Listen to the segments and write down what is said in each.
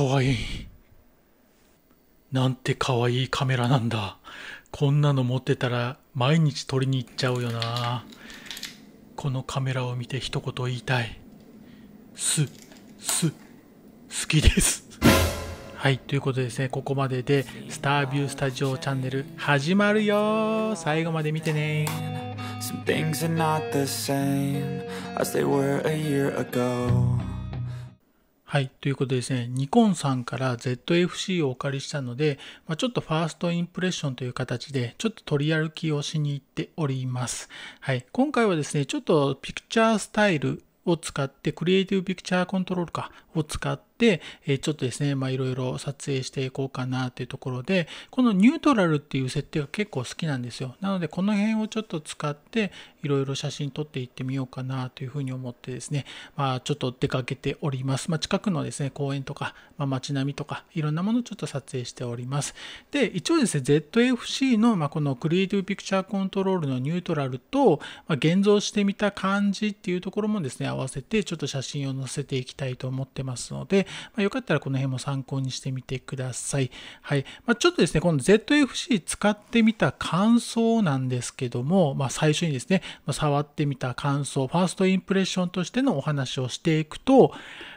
かわいい。なんてかわいいカメラなんだ。こんなの持ってたら毎日撮りに行っちゃうよな。このカメラを見て一言言いたい。す、す、好きです。はい、ということでですね、ここまでで、スタービュースタジオチャンネル始まるよ最後まで見てね Some things are not the same as they were a year ago はい。ということでですね、ニコンさんから ZFC をお借りしたので、まあ、ちょっとファーストインプレッションという形で、ちょっと取り歩きをしに行っております。はい。今回はですね、ちょっとピクチャースタイルを使って、クリエイティブピクチャーコントロールかを使って、えちょっとですね、まあいろいろ撮影していこうかなというところで、このニュートラルっていう設定が結構好きなんですよ。なのでこの辺をちょっと使って、いろいろ写真撮っていってみようかなというふうに思ってですね、まあ、ちょっと出かけております。まあ、近くのですね、公園とか、まあ、街並みとか、いろんなものをちょっと撮影しております。で、一応ですね、ZFC の、まあ、このクリエイティブピクチャーコントロールのニュートラルと、まあ、現像してみた感じっていうところもですね、合わせてちょっと写真を載せていきたいと思ってますので、まあ、よかったらこの辺も参考にしてみてください。はい。まあ、ちょっとですね、この ZFC 使ってみた感想なんですけども、まあ、最初にですね、触ってみた感想、ファーストインプレッションとしてのお話をしていくと、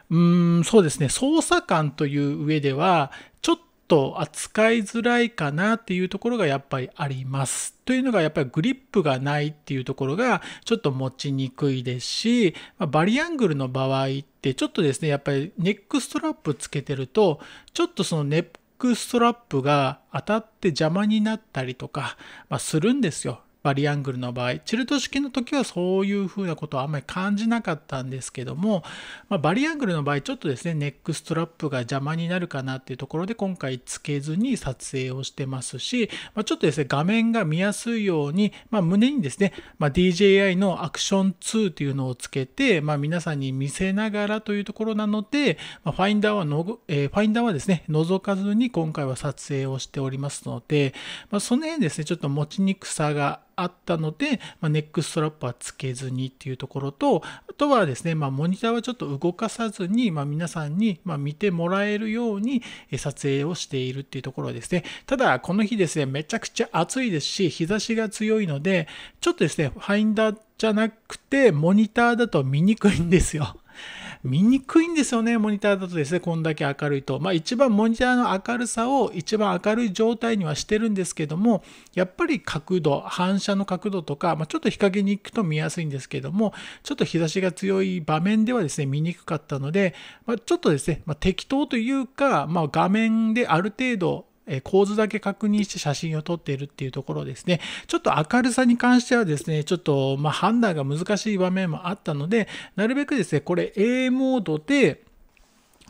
うーん、そうですね、操作感という上では、ちょっと扱いづらいかなっていうところがやっぱりあります。というのがやっぱりグリップがないっていうところがちょっと持ちにくいですし、まバリアングルの場合ってちょっとですね、やっぱりネックストラップつけてると、ちょっとそのネックストラップが当たって邪魔になったりとか、まするんですよ。バリアングルの場合、チルト式の時はそういうふうなことはあんまり感じなかったんですけども、まあ、バリアングルの場合、ちょっとですね、ネックストラップが邪魔になるかなっていうところで、今回つけずに撮影をしてますし、まあ、ちょっとですね、画面が見やすいように、まあ、胸にですね、ま DJI のアクション2というのをつけて、ま皆さんに見せながらというところなので、まファインダーはの、えー、ファインダーはですね、覗かずに今回は撮影をしておりますので、まその辺ですね、ちょっと持ちにくさがあったので、まあ、ネックストラップはつけずにっていうところと、あとはですね、まあ、モニターはちょっと動かさずに、まあ、皆さんに、ま見てもらえるように撮影をしているっていうところですね。ただ、この日ですね、めちゃくちゃ暑いですし、日差しが強いので、ちょっとですね、ファインダーじゃなくて、モニターだと見にくいんですよ。見にくいんですよね、モニターだとですね、こんだけ明るいと。まあ一番モニターの明るさを一番明るい状態にはしてるんですけども、やっぱり角度、反射の角度とか、まあ、ちょっと日陰に行くと見やすいんですけども、ちょっと日差しが強い場面ではですね、見にくかったので、まあ、ちょっとですね、まあ、適当というか、まあ、画面である程度、え構図だけ確認して写真を撮っているっていうところですね。ちょっと明るさに関してはですね、ちょっとま判断が難しい場面もあったので、なるべくですね、これ A モードで、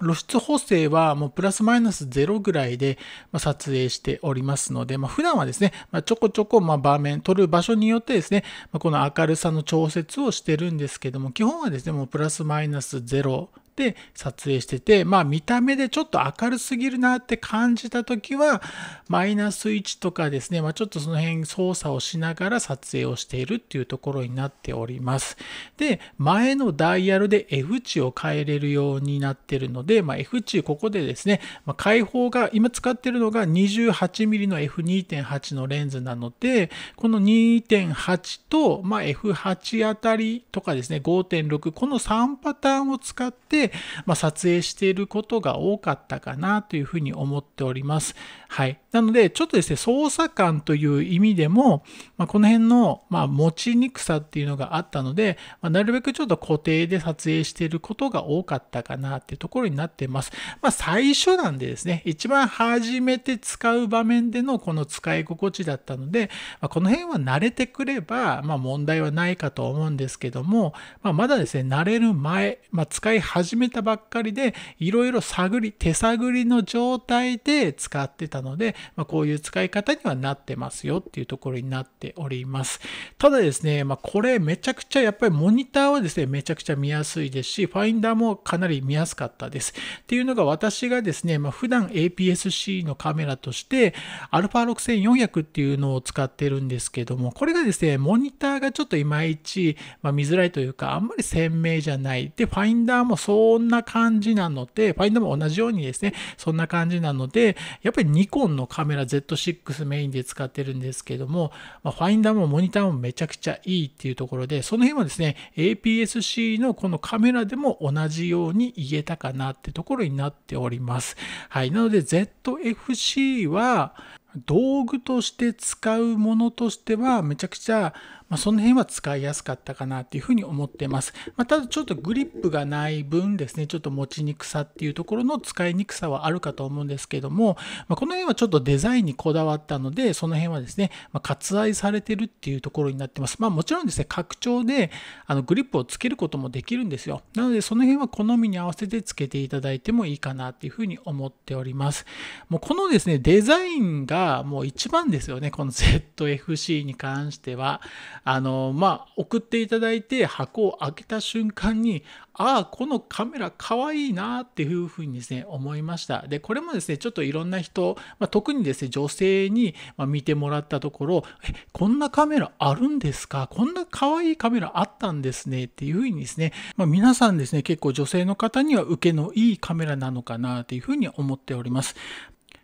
露出補正はもうプラスマイナス0ぐらいで撮影しておりますので、まあ、普段はですね、まあ、ちょこちょこま場面、撮る場所によってですね、まこの明るさの調節をしてるんですけども、基本はですね、もうプラスマイナス0って撮影してて、まあ見た目でちょっと明るすぎるなって感じた時は、マイナス1とかですね、まあちょっとその辺操作をしながら撮影をしているっていうところになっております。で、前のダイヤルで F 値を変えれるようになってるので、まあ F 値ここでですね、まあ、開放が、今使っているのが 28mm の F2.8 のレンズなので、この2.8と、まあ、F8 あたりとかですね、5.6、この3パターンを使って、で、まあ、撮影していることが多かったかなというふうに思っております。はい。なので、ちょっとですね、操作感という意味でも、まあ、この辺の、まあ、持ちにくさっていうのがあったので、まあ、なるべくちょっと固定で撮影していることが多かったかなっていうところになってます。まあ、最初なんでですね、一番初めて使う場面でのこの使い心地だったので、まあ、この辺は慣れてくれば、まあ、問題はないかと思うんですけども、まあ、まだですね、慣れる前、まあ、使い始め始めたばっかりで、いろいろ探り、手探りの状態で使ってたので、まあ、こういう使い方にはなってますよっていうところになっております。ただですね、まあ、これめちゃくちゃやっぱりモニターはですね、めちゃくちゃ見やすいですし、ファインダーもかなり見やすかったです。っていうのが私がですね、まあ、普段 APS-C のカメラとして、α6400 っていうのを使ってるんですけども、これがですね、モニターがちょっといまいち、まあ、見づらいというか、あんまり鮮明じゃない。で、ファインダーもそうそんな感じなので、ファインダーも同じようにですね、そんな感じなので、やっぱりニコンのカメラ Z6 メインで使ってるんですけども、まあ、ファインダーもモニターもめちゃくちゃいいっていうところで、その辺はですね、APS-C のこのカメラでも同じように言えたかなってところになっております。はい。なので ZFC は、道具として使うものとしてはめちゃくちゃ、まあ、その辺は使いやすかったかなっていうふうに思ってます、まあ、ただちょっとグリップがない分ですねちょっと持ちにくさっていうところの使いにくさはあるかと思うんですけども、まあ、この辺はちょっとデザインにこだわったのでその辺はですね、ま割愛されてるっていうところになってますまあもちろんですね拡張であのグリップをつけることもできるんですよなのでその辺は好みに合わせてつけていただいてもいいかなっていうふうに思っておりますもうこのですねデザインががもう一番ですよね、この ZFC に関しては。あの、まあ、送っていただいて箱を開けた瞬間に、ああ、このカメラかわいいなっていうふうにですね、思いました。で、これもですね、ちょっといろんな人、まあ、特にですね、女性に見てもらったところ、え、こんなカメラあるんですかこんなかわいいカメラあったんですねっていうふうにですね、まあ、皆さんですね、結構女性の方には受けのいいカメラなのかなというふうに思っております。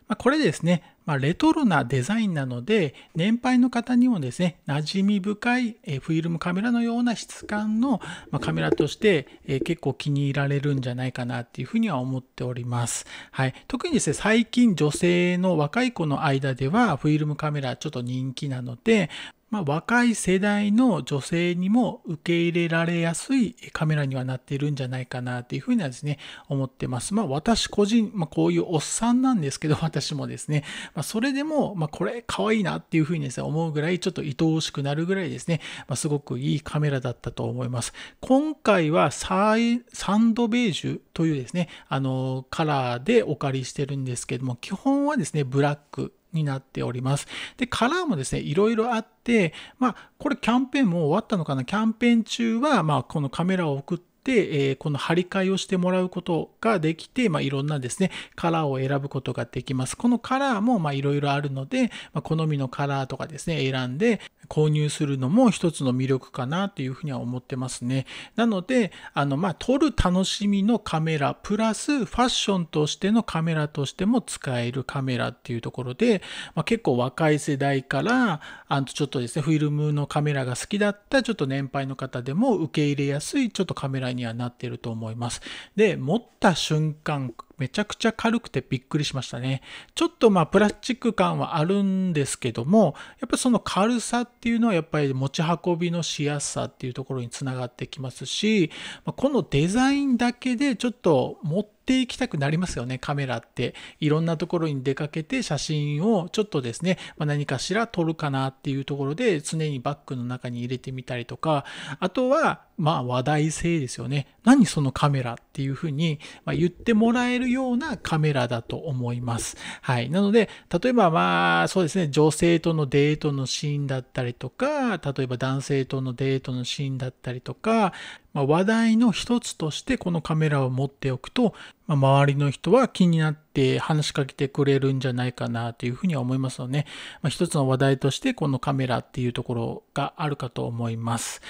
まこれですね、まあ、レトロなデザインなので、年配の方にもですね、馴染み深いフィルムカメラのような質感のカメラとして結構気に入られるんじゃないかなっていうふうには思っております。はい。特にですね、最近女性の若い子の間ではフィルムカメラちょっと人気なので、まあ、若い世代の女性にも受け入れられやすいカメラにはなっているんじゃないかなというふうにはですね、思ってます。まあ私個人、まあこういうおっさんなんですけど、私もですね、まあそれでも、まあこれ可愛いなっていうふうにですね、思うぐらいちょっと愛おしくなるぐらいですね、まあすごくいいカメラだったと思います。今回はサイサンドベージュというですね、あのカラーでお借りしてるんですけども、基本はですね、ブラックになっております。で、カラーもですね、いろいろあって、まあ、これキャンペーンも終わったのかなキャンペーン中は、まあ、このカメラを送って、、えー、この張り替えをしてもらうことができて、まあ、いろんなですね、カラーを選ぶことができます。このカラーも、まあ、いろいろあるので、まあ、好みのカラーとかですね、選んで購入するのも一つの魅力かなというふうには思ってますね。なので、あの、まあ、撮る楽しみのカメラ、プラスファッションとしてのカメラとしても使えるカメラっていうところで、まあ、結構若い世代から、あの、ちょっとですね、フィルムのカメラが好きだった、ちょっと年配の方でも受け入れやすい、ちょっとカメラににはなっていると思います。で、持った瞬間、めちゃくちゃ軽くてびっくりしましたね。ちょっとまあプラスチック感はあるんですけども、やっぱその軽さっていうのはやっぱり持ち運びのしやすさっていうところにつながってきますし、このデザインだけでちょっと持ってっていきたくなりますよね、カメラって。いろんなところに出かけて写真をちょっとですね、まあ、何かしら撮るかなっていうところで常にバッグの中に入れてみたりとか、あとは、まあ話題性ですよね。何そのカメラっていうふうに、ま言ってもらえるようなカメラだと思います。はい。なので、例えばまあそうですね、女性とのデートのシーンだったりとか、例えば男性とのデートのシーンだったりとか、まあ、話題の一つとしてこのカメラを持っておくと、まあ、周りの人は気になって話しかけてくれるんじゃないかなというふうには思いますので、ね、まあ、一つの話題としてこのカメラっていうところがあるかと思います。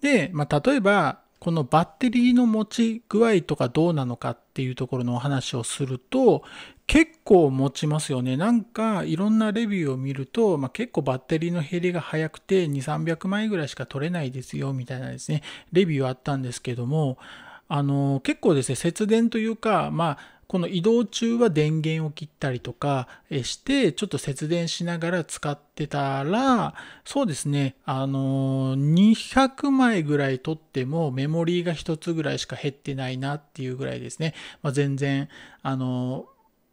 で、まあ、例えば、このバッテリーの持ち具合とかどうなのかっていうところのお話をすると結構持ちますよねなんかいろんなレビューを見ると、まあ、結構バッテリーの減りが早くて2300枚ぐらいしか取れないですよみたいなですねレビューあったんですけどもあの結構ですね節電というか、まあ、この移動中は電源を切ったりとかしてちょっと節電しながら使ってたらそうですねあの200枚ぐらい取ってもメモリーが1つぐらいしか減ってないなっていうぐらいですね、まあ、全然あの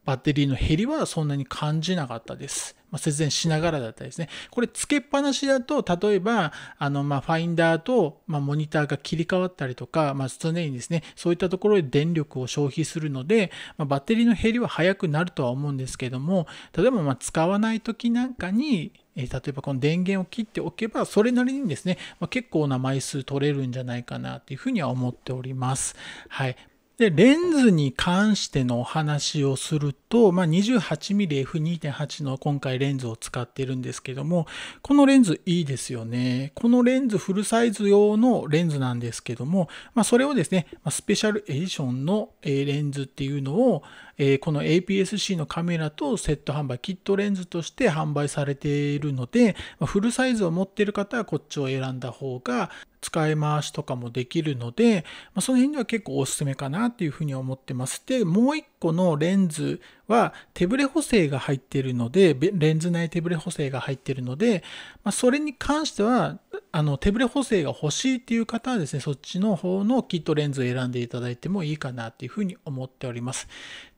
バッテリーの減りはそんなに感じなかったです。まあ、節電しながらだったですね。これ、つけっぱなしだと、例えば、あの、まファインダーと、まモニターが切り替わったりとか、まあ、常にですね、そういったところで電力を消費するので、まあ、バッテリーの減りは早くなるとは思うんですけども、例えば、ま使わない時なんかに、え例えばこの電源を切っておけば、それなりにですね、まあ、結構な枚数取れるんじゃないかなというふうには思っております。はい。で、レンズに関してのお話をすると、まあ、28mmF2.8 の今回レンズを使ってるんですけども、このレンズいいですよね。このレンズフルサイズ用のレンズなんですけども、まあ、それをですね、スペシャルエディションのレンズっていうのを、えー、この APS-C のカメラとセット販売、キットレンズとして販売されているので、まあ、フルサイズを持っている方はこっちを選んだ方が使い回しとかもできるので、まあ、その辺では結構おすすめかなというふうに思ってます。で、もう一個のレンズは手ブレ補正が入っているので、レンズ内手ブレ補正が入っているので、まあ、それに関しては、あの手ブレ補正が欲しいっていう方はですね、そっちの方のキットレンズを選んでいただいてもいいかなというふうに思っております。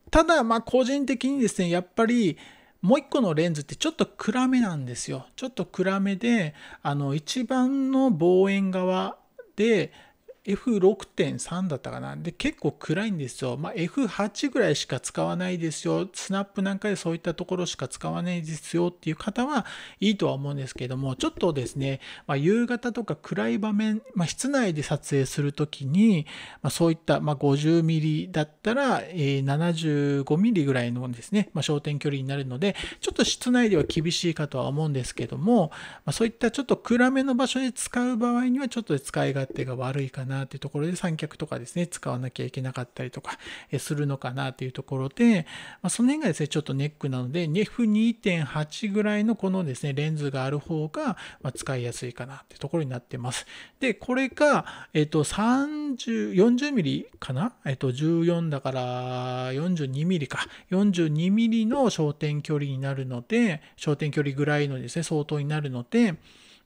ただ、まあ、個人的にですね、やっぱり、もう一個のレンズってちょっと暗めなんですよ。ちょっと暗めで、あの、一番の望遠側で、F6.3 だったかな。で、結構暗いんですよ。まあ、F8 ぐらいしか使わないですよ。スナップなんかでそういったところしか使わないですよっていう方はいいとは思うんですけども、ちょっとですね、まあ、夕方とか暗い場面、まあ、室内で撮影するときに、まあ、そういった、まあ、50ミリだったら、えー、75ミリぐらいのですね、まあ、焦点距離になるので、ちょっと室内では厳しいかとは思うんですけども、まあ、そういったちょっと暗めの場所で使う場合には、ちょっと使い勝手が悪いかななっていうところで三脚とかですね、使わなきゃいけなかったりとかするのかなっていうところで、まあ、その辺がですね、ちょっとネックなので、F2.8 ぐらいのこのですね、レンズがある方が、ま使いやすいかなってところになってます。で、これが、えっと、30、40ミリかなえっと、14だから42ミリか。42ミリの焦点距離になるので、焦点距離ぐらいのですね、相当になるので、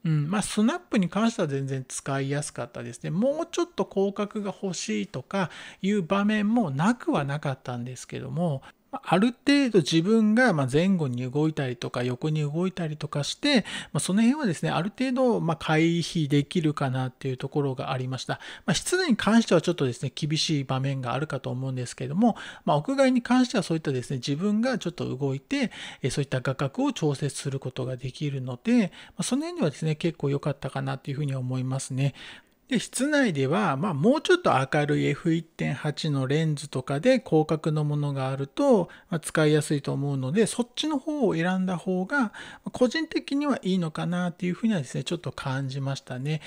うんまあ、スナップに関しては全然使いやすかったですね。もうちょっと広角が欲しいとかいう場面もなくはなかったんですけども、ある程度自分が前後に動いたりとか横に動いたりとかして、その辺はですね、ある程度回避できるかなっていうところがありました。まあ、室内に関してはちょっとですね、厳しい場面があるかと思うんですけども、まあ、屋外に関してはそういったですね、自分がちょっと動いて、そういった画角を調節することができるので、その辺にはですね、結構良かったかなというふうに思いますね。で室内では、まあ、もうちょっと明るい F1.8 のレンズとかで広角のものがあると、まあ、使いやすいと思うのでそっちの方を選んだ方が個人的にはいいのかなっていうふうにはですねちょっと感じましたね。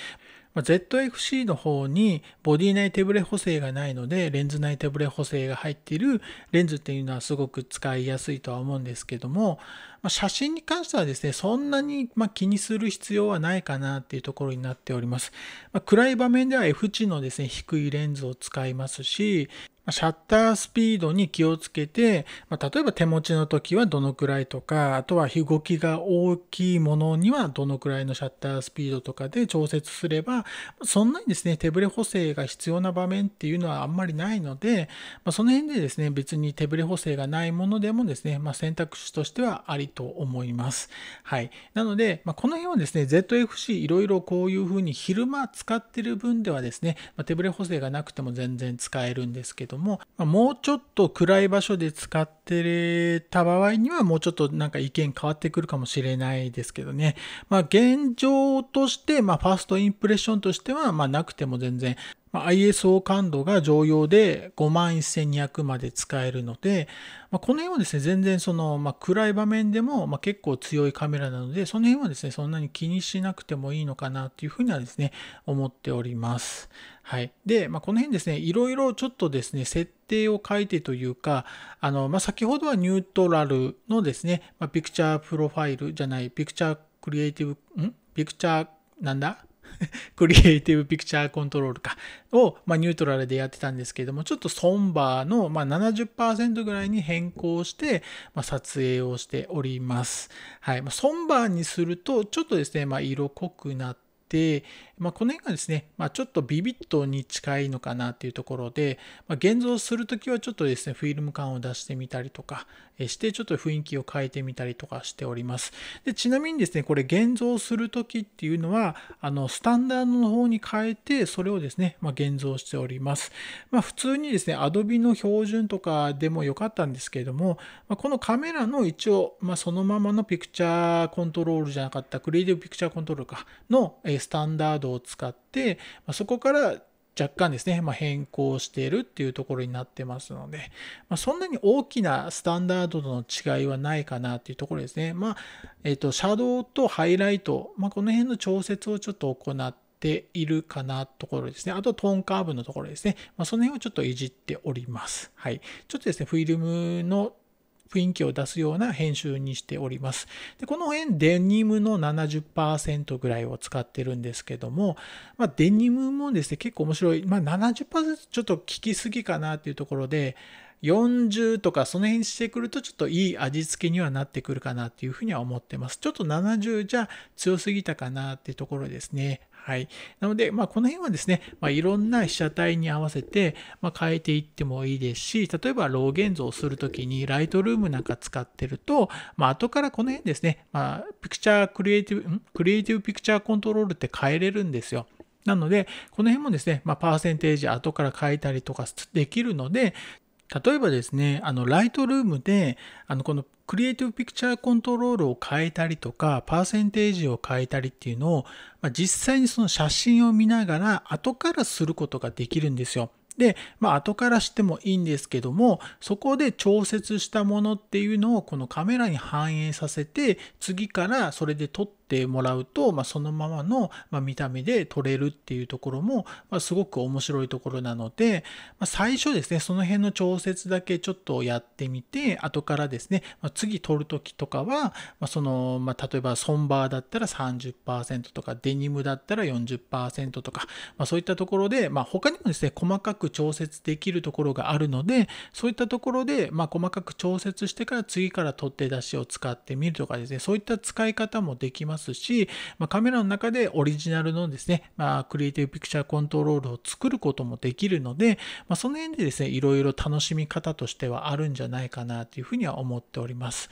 ま ZFC の方にボディ内手ブレ補正がないのでレンズ内手ブレ補正が入っているレンズっていうのはすごく使いやすいとは思うんですけどもまあ、写真に関してはですね、そんなにま気にする必要はないかなっていうところになっております。まあ、暗い場面では F 値のですね、低いレンズを使いますし、シャッタースピードに気をつけて、まあ、例えば手持ちの時はどのくらいとか、あとは動きが大きいものにはどのくらいのシャッタースピードとかで調節すれば、そんなにですね、手ブレ補正が必要な場面っていうのはあんまりないので、まあ、その辺でですね、別に手ブレ補正がないものでもですね、まあ、選択肢としてはありと思います。はい。なので、まあ、この辺はですね、ZFC いろいろこういうふうに昼間使ってる分ではですね、ま手ブレ補正がなくても全然使えるんですけど、ども、まもうちょっと暗い場所で使ってた場合にはもうちょっとなんか意見変わってくるかもしれないですけどね。まあ、現状として、まあ、ファーストインプレッションとしては、まなくても全然、ま ISO 感度が常用で51,200まで使えるので、まあ、この辺はですね、全然その、まあ、暗い場面でも、まあ、結構強いカメラなので、その辺はですね、そんなに気にしなくてもいいのかなっていうふうにはですね、思っております。はい。で、まあ、この辺ですね、いろいろちょっとですね、設定を書いてというか、あの、まあ、先ほどはニュートラルのですね、まあ、ピクチャープロファイルじゃない、ピクチャークリエイティブ、んピクチャー、なんだクリエイティブピクチャーコントロールかを、まあ、ニュートラルでやってたんですけれどもちょっとソンバーの、まあ、70%ぐらいに変更して、まあ、撮影をしております、はいまあ、ソンバーにするとちょっとですね、まあ、色濃くなってて、まあ、この辺がですね、まあ、ちょっとビビットに近いのかなっていうところで、まあ、現像するときはちょっとですね、フィルム感を出してみたりとかして、ちょっと雰囲気を変えてみたりとかしております。でちなみにですね、これ現像するときっていうのは、あのスタンダードの方に変えて、それをですね、まあ、現像しております。まあ、普通にですね、Adobe の標準とかでも良かったんですけれども、まあ、このカメラの一応、まあ、そのままのピクチャーコントロールじゃなかった、クリエイティブピクチャーコントロールかの、スタンダードを使って、まそこから若干ですね、まあ、変更しているっていうところになってますので、まあ、そんなに大きなスタンダードとの違いはないかなっていうところですね。まあ、えっ、ー、と、シャドウとハイライト、まあ、この辺の調節をちょっと行っているかなところですね。あとトーンカーブのところですね。まあ、その辺をちょっといじっております。はい。ちょっとですね、フィルムの雰囲気を出すような編集にしております。でこの辺デニムの70%ぐらいを使ってるんですけども、まあ、デニムもですね、結構面白い。まあ、70%ちょっと効きすぎかなっていうところで、40とかその辺してくるとちょっといい味付けにはなってくるかなっていうふうには思ってます。ちょっと70じゃ強すぎたかなっていうところですね。はい。なので、まあ、この辺はですね、まあ、いろんな被写体に合わせて、まあ、変えていってもいいですし、例えば、老ー現像するときに、ライトルームなんか使ってると、まあ、後からこの辺ですね、まあ、ピクチャークリエイティブ、んクリエイティブピクチャーコントロールって変えれるんですよ。なので、この辺もですね、まあ、パーセンテージ後から変えたりとかできるので、例えばですね、あの、ライトルームで、あの、このクリエイティブピクチャーコントロールを変えたりとか、パーセンテージを変えたりっていうのを、まあ、実際にその写真を見ながら後からすることができるんですよ。で、まあ、後からしてもいいんですけども、そこで調節したものっていうのをこのカメラに反映させて、次からそれで撮ってってもらうと、まあ、そのままの、見た目で撮れるっていうところも、ますごく面白いところなので、まあ、最初ですねその辺の調節だけちょっとやってみて後からですね、まあ、次撮る時とかは、まそのま例えばソンバーだったら30%とかデニムだったら40%とか、まそういったところで、ま他にもですね細かく調節できるところがあるのでそういったところで、ま細かく調節してから次から取っ手出しを使ってみるとかですねそういった使い方もできますますし、まあ、カメラの中でオリジナルのですね、まあ、クリエイティブピクチャーコントロールを作ることもできるので、まあ、その辺でですね、いろいろ楽しみ方としてはあるんじゃないかなというふうには思っております。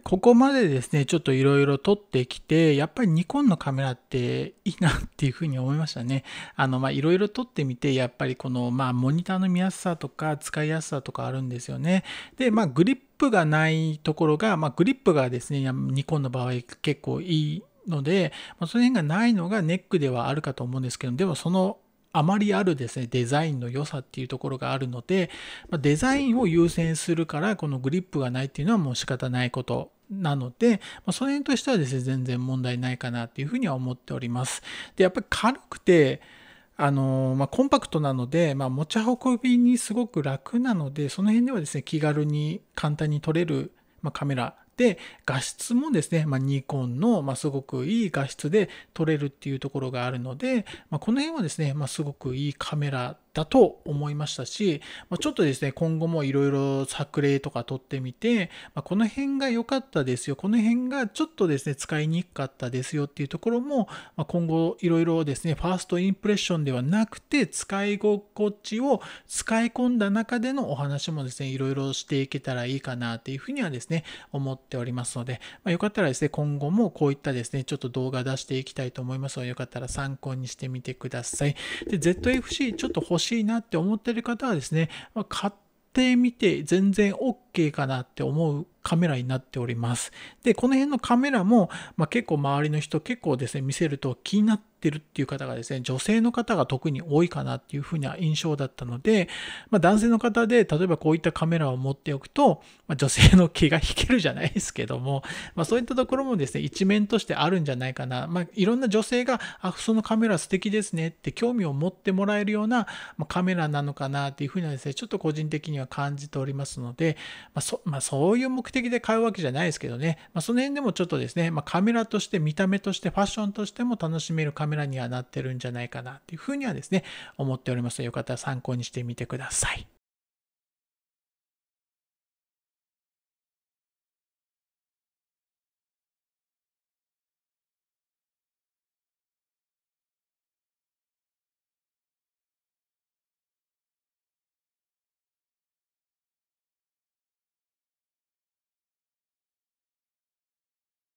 ここまでですね、ちょっといろいろ撮ってきて、やっぱりニコンのカメラっていいなっていうふうに思いましたね。あの、ま、いろいろ撮ってみて、やっぱりこの、まあ、モニターの見やすさとか、使いやすさとかあるんですよね。で、まあ、グリップがないところが、まグリップがですね、ニコンの場合結構いいので、まあ、その辺がないのがネックではあるかと思うんですけど、でもそのあまりあるですね、デザインの良さっていうところがあるので、まデザインを優先するから、このグリップがないっていうのはもう仕方ないことなので、まあ、その辺としてはですね、全然問題ないかなっていうふうには思っております。で、やっぱり軽くて、あのまあ、コンパクトなので、まあ、持ち運びにすごく楽なので、その辺ではですね、気軽に簡単に撮れる、まカメラで、画質もですね、まあ、ニコンの、ますごくいい画質で撮れるっていうところがあるので、まあ、この辺はですね、ますごくいいカメラだと思いましたし、まあ、ちょっとですね、今後もいろいろ作例とか取ってみて、まあ、この辺が良かったですよ、この辺がちょっとですね、使いにくかったですよっていうところも、まあ、今後いろいろですね、ファーストインプレッションではなくて、使い心地を使い込んだ中でのお話もですね、いろいろしていけたらいいかなっていうふうにはですね、思っておりますので、まあ、よかったらですね、今後もこういったですね、ちょっと動画出していきたいと思いますので、よかったら参考にしてみてください。で、ZFC ちょっと欲しいなって思ってる方はですね、ま買ってみて全然 OK かなって思うカメラになっております。で、この辺のカメラも、まあ、結構周りの人結構ですね、見せると気になってってるっていう方がですね、女性の方が特に多いかなっていうふうな印象だったので、まあ、男性の方で、例えばこういったカメラを持っておくと、まあ、女性の毛が引けるじゃないですけども、まあ、そういったところもですね、一面としてあるんじゃないかな。まあ、いろんな女性が、あ、そのカメラ素敵ですねって興味を持ってもらえるような、まカメラなのかなっていうふうなですね、ちょっと個人的には感じておりますので、まそまそういう目的で買うわけじゃないですけどね、まその辺でもちょっとですね、まカメラとして見た目としてファッションとしても楽しめるカメラメラにはなってるんじゃないかなっていうふうにはですね、思っておりますので、よかったら参考にしてみてください。